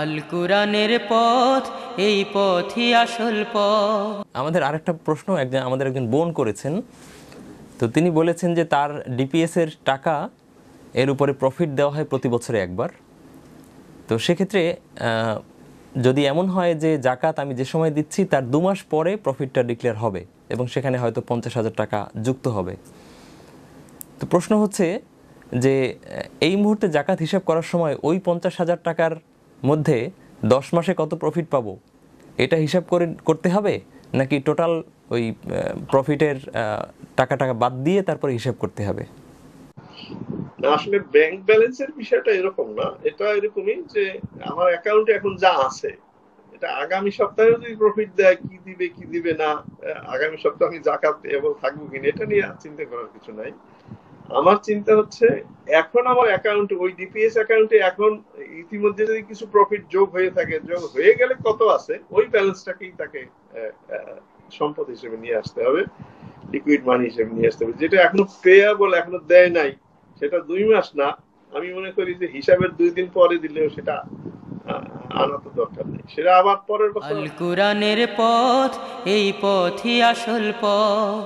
আল কোরআনের পথ এই পথই আসল পথ আমাদের আরেকটা প্রশ্ন একজন আমাদের একজন বোন করেছেন তো তিনি বলেছেন যে তার ডিপিএস এর টাকা এর উপরে প্রফিট দেওয়া হয় প্রতি বছরে একবার তো সেক্ষেত্রে যদি এমন হয় যে জাকাত আমি যে সময় দিচ্ছি তার দু মাস পরে প্রফিটটা ডিক্লেয়ার হবে এবং সেখানে হয়তো পঞ্চাশ হাজার টাকা যুক্ত হবে তো প্রশ্ন হচ্ছে যে এই মুহূর্তে জাকাত হিসাব করার সময় ওই পঞ্চাশ হাজার টাকার মধ্যে দশ মাসে কত প্রফিট পাবো এটা হিসাব করে করতে হবে নাকি টোটাল ওই প্রফিটের টাকা টাকা বাদ দিয়ে তারপরে হিসাব করতে হবে আসলে ব্যাংক ব্যালেন্সের বিষয়টা এরকম না এটা এরকমই যে আমার অ্যাকাউন্টে এখন যা আছে এটা আগামী সপ্তাহে যদি প্রফিট দেয় কি দিবে কি দিবে না আগামী সপ্তাহে আমি জাকাত এবং থাকবো কিনা এটা নিয়ে চিন্তা করার কিছু নাই আমার চিন্তা হচ্ছে এখন আমার অ্যাকাউন্ট ওই ডিপিএস অ্যাকাউন্টে এখন ইতিমধ্যে যদি কিছু প্রফিট যোগ হয়ে থাকে যোগ হয়ে গেলে কত আছে ওই ব্যালেন্সটাকেই তাকে সম্পদ হিসেবে নিয়ে আসতে হবে লিকুইড মানি হিসেবে নিয়ে আসতে হবে যেটা এখনো পেয়াবল এখনো দেয় নাই সেটা দুই মাস না আমি মনে করি যে হিসাবের দুই দিন পরে দিলেও সেটা আনা তো দরকার নেই সেটা আবার পরের বছর কোরআনের পথ এই পথই আসল পথ